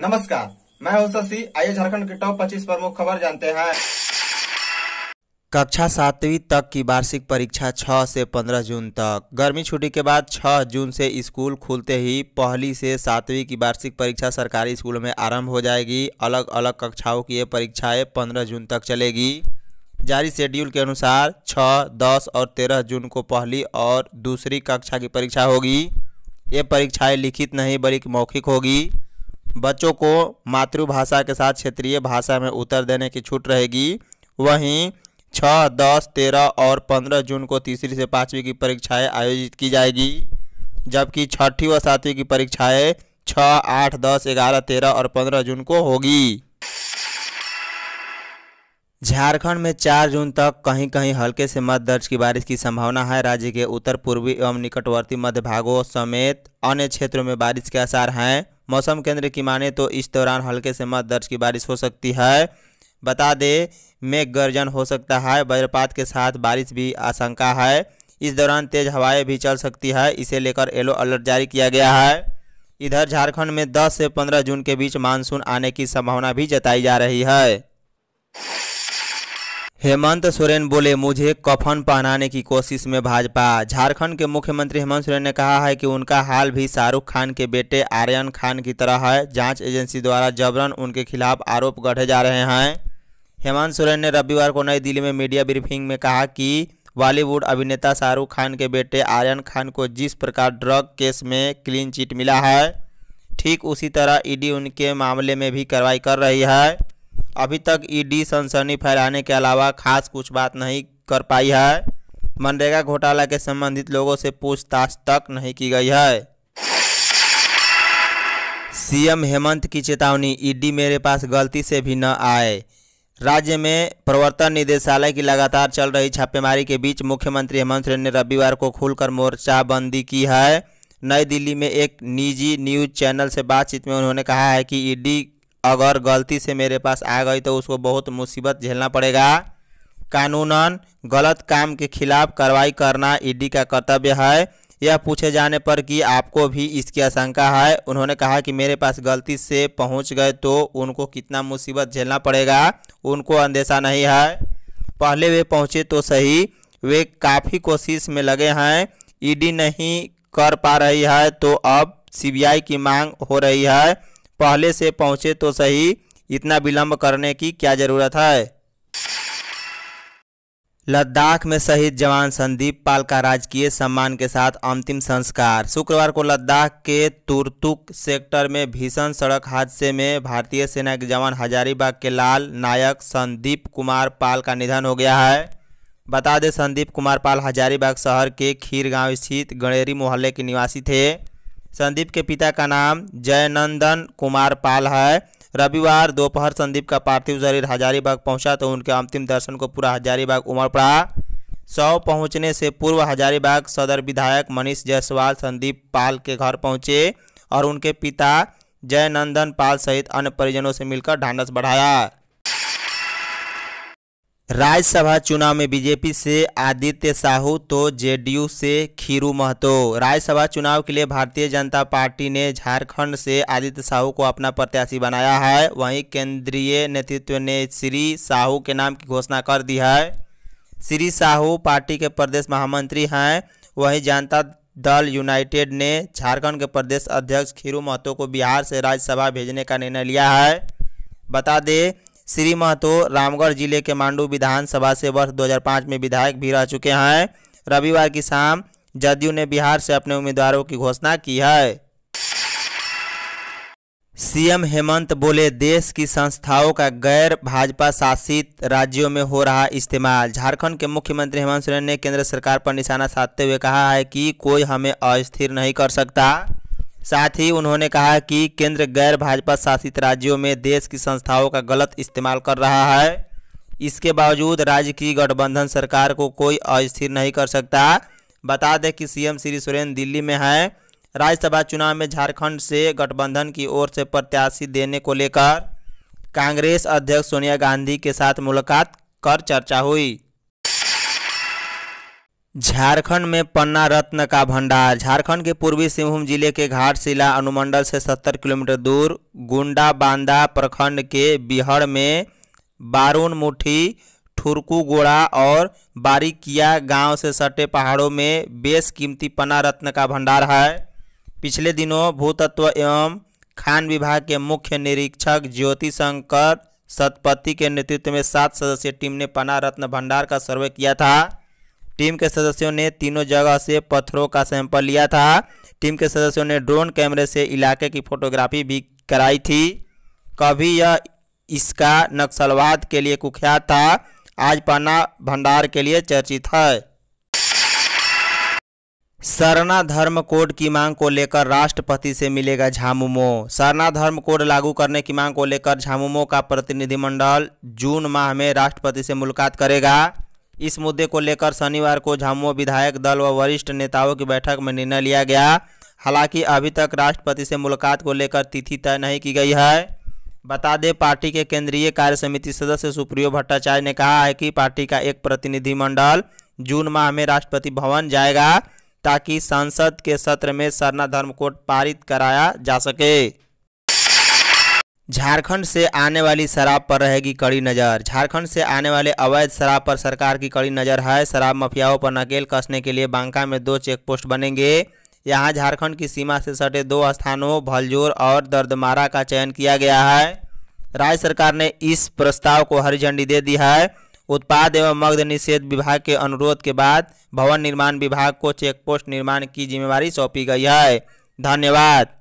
नमस्कार मैं हूं शशि आइए झारखंड के टॉप 25 प्रमुख खबर जानते हैं कक्षा सातवीं तक की वार्षिक परीक्षा 6 से 15 जून तक गर्मी छुट्टी के बाद 6 जून से स्कूल खुलते ही पहली से सातवीं की वार्षिक परीक्षा सरकारी स्कूलों में आरंभ हो जाएगी अलग अलग कक्षाओं की ये परीक्षाएं 15 जून तक चलेगी जारी शेड्यूल के अनुसार 6, 10 और 13 जून को पहली और दूसरी कक्षा की परीक्षा होगी ये परीक्षाएं लिखित नहीं बल्कि मौखिक होगी बच्चों को मातृभाषा के साथ क्षेत्रीय भाषा में उत्तर देने की छूट रहेगी वहीं छः दस तेरह और पंद्रह जून को तीसरी से पाँचवीं की परीक्षाएं आयोजित की जाएगी जबकि छठी व सातवीं की परीक्षाएं छः आठ दस ग्यारह तेरह और पंद्रह जून को होगी झारखंड में 4 जून तक कहीं कहीं हल्के से मध्य दर्ज की बारिश की संभावना है राज्य के उत्तर पूर्वी एवं निकटवर्ती मध्य भागों समेत अन्य क्षेत्रों में बारिश के आसार हैं मौसम केंद्र की माने तो इस दौरान हल्के से मध्य दर्ज की बारिश हो सकती है बता दें मेघ गर्जन हो सकता है वज्रपात के साथ बारिश भी आशंका है इस दौरान तेज हवाएं भी चल सकती है इसे लेकर येलो अलर्ट जारी किया गया है इधर झारखंड में 10 से 15 जून के बीच मानसून आने की संभावना भी जताई जा रही है हेमंत सोरेन बोले मुझे कफन पहनाने की कोशिश में भाजपा झारखंड के मुख्यमंत्री हेमंत सोरेन ने कहा है कि उनका हाल भी शाहरुख खान के बेटे आर्यन खान की तरह है जांच एजेंसी द्वारा जबरन उनके खिलाफ आरोप गढ़े जा रहे हैं हेमंत सोरेन ने रविवार को नई दिल्ली में मीडिया ब्रीफिंग में कहा कि बॉलीवुड अभिनेता शाहरुख खान के बेटे आर्यन खान को जिस प्रकार ड्रग केस में क्लीन चिट मिला है ठीक उसी तरह ईडी उनके मामले में भी कार्रवाई कर रही है अभी तक ईडी सनसनी फैलाने के अलावा खास कुछ बात नहीं कर पाई है मनरेगा घोटाला के संबंधित लोगों से पूछताछ तक नहीं की गई है सीएम हेमंत की चेतावनी ईडी मेरे पास गलती से भी न आए राज्य में प्रवर्तन निदेशालय की लगातार चल रही छापेमारी के बीच मुख्यमंत्री हेमंत सोरेन ने रविवार को खुलकर मोर्चाबंदी की है नई दिल्ली में एक निजी न्यूज चैनल से बातचीत में उन्होंने कहा है कि ईडी अगर गलती से मेरे पास आ गई तो उसको बहुत मुसीबत झेलना पड़ेगा कानूनन गलत काम के खिलाफ कार्रवाई करना ईडी का कर्तव्य है यह पूछे जाने पर कि आपको भी इसकी आशंका है उन्होंने कहा कि मेरे पास गलती से पहुंच गए तो उनको कितना मुसीबत झेलना पड़ेगा उनको अंदेशा नहीं है पहले वे पहुंचे तो सही वे काफ़ी कोशिश में लगे हैं ईडी नहीं कर पा रही है तो अब सीबीआई की मांग हो रही है पहले से पहुंचे तो सही इतना विलम्ब करने की क्या ज़रूरत है लद्दाख में शहीद जवान संदीप पाल का राजकीय सम्मान के साथ अंतिम संस्कार शुक्रवार को लद्दाख के तुरतुक सेक्टर में भीषण सड़क हादसे में भारतीय सेना के जवान हजारीबाग के लाल नायक संदीप कुमार पाल का निधन हो गया है बता दें संदीप कुमार पाल हजारीबाग शहर के खीर गांव स्थित गणेरी मोहल्ले के निवासी थे संदीप के पिता का नाम जयनंदन कुमार पाल है रविवार दोपहर संदीप का पार्थिव शरीर हजारीबाग पहुंचा तो उनके अंतिम दर्शन को पूरा हजारीबाग उमड़ पड़ा सौ पहुंचने से पूर्व हजारीबाग सदर विधायक मनीष जायसवाल संदीप पाल के घर पहुंचे और उनके पिता जयनंदन पाल सहित अन्य परिजनों से मिलकर ढांढस बढ़ाया राज्यसभा चुनाव में बीजेपी से आदित्य साहू तो जेडीयू से खीरू महतो राज्यसभा चुनाव के लिए भारतीय जनता पार्टी ने झारखंड से आदित्य साहू को अपना प्रत्याशी बनाया है वहीं केंद्रीय नेतृत्व ने श्री साहू के नाम की घोषणा कर दी है श्री साहू पार्टी के प्रदेश महामंत्री हैं वहीं जनता दल यूनाइटेड ने झारखंड के प्रदेश अध्यक्ष खीरू महतो को बिहार से राज्यसभा भेजने का निर्णय लिया है बता दें श्री महतो रामगढ़ जिले के मांडू विधानसभा से वर्ष 2005 में विधायक भी रह चुके हैं रविवार की शाम जदयू ने बिहार से अपने उम्मीदवारों की घोषणा की है सीएम हेमंत बोले देश की संस्थाओं का गैर भाजपा शासित राज्यों में हो रहा इस्तेमाल झारखंड के मुख्यमंत्री हेमंत सोरेन ने केंद्र सरकार पर निशाना साधते हुए कहा है कि कोई हमें अस्थिर नहीं कर सकता साथ ही उन्होंने कहा कि केंद्र गैर भाजपा शासित राज्यों में देश की संस्थाओं का गलत इस्तेमाल कर रहा है इसके बावजूद राज्य की गठबंधन सरकार को कोई अस्थिर नहीं कर सकता बता दें कि सीएम श्री सोरेन दिल्ली में हैं राज्यसभा चुनाव में झारखंड से गठबंधन की ओर से प्रत्याशी देने को लेकर कांग्रेस अध्यक्ष सोनिया गांधी के साथ मुलाकात कर चर्चा हुई झारखंड में पन्ना रत्न का भंडार झारखंड के पूर्वी सिंहभूम जिले के घाटशिला अनुमंडल से 70 किलोमीटर दूर गुंडा बांदा प्रखंड के बिहड़ में बारून मुठी ठुरकू गोड़ा और बारीकिया गांव से सटे पहाड़ों में बेस कीमती पन्ना रत्न का भंडार है पिछले दिनों भूतत्व एवं खान विभाग के मुख्य निरीक्षक ज्योति शंकर सतपति के नेतृत्व में सात सदस्यीय टीम ने पन्ना रत्न भंडार का सर्वे किया था टीम के सदस्यों ने तीनों जगह से पत्थरों का सैंपल लिया था टीम के सदस्यों ने ड्रोन कैमरे से इलाके की फोटोग्राफी भी कराई थी कभी यह इसका नक्सलवाद के लिए कुख्यात था आज पन्ना भंडार के लिए चर्चित है सरना धर्म कोड की मांग को लेकर राष्ट्रपति से मिलेगा झामुमो सरना धर्म कोड लागू करने की मांग को लेकर झामुमो का प्रतिनिधिमंडल जून माह में राष्ट्रपति से मुलाकात करेगा इस मुद्दे को लेकर शनिवार को झामुआ विधायक दल व वरिष्ठ नेताओं की बैठक में निर्णय लिया गया हालांकि अभी तक राष्ट्रपति से मुलाकात को लेकर तिथि तय नहीं की गई है बता दें पार्टी के केंद्रीय कार्य समिति सदस्य सुप्रियो भट्टाचार्य ने कहा है कि पार्टी का एक प्रतिनिधिमंडल जून माह में राष्ट्रपति भवन जाएगा ताकि संसद के सत्र में सरना धर्म कोड पारित कराया जा सके झारखंड से आने वाली शराब पर रहेगी कड़ी नज़र झारखंड से आने वाले अवैध शराब पर सरकार की कड़ी नज़र है शराब मफियाओं पर नकेल कसने के लिए बांका में दो चेक पोस्ट बनेंगे यहां झारखंड की सीमा से सटे दो स्थानों भलजोर और दर्दमारा का चयन किया गया है राज्य सरकार ने इस प्रस्ताव को हरी झंडी दे दी है उत्पाद एवं मग्ध निषेध विभाग के अनुरोध के बाद भवन निर्माण विभाग को चेक पोस्ट निर्माण की जिम्मेवारी सौंपी गई है धन्यवाद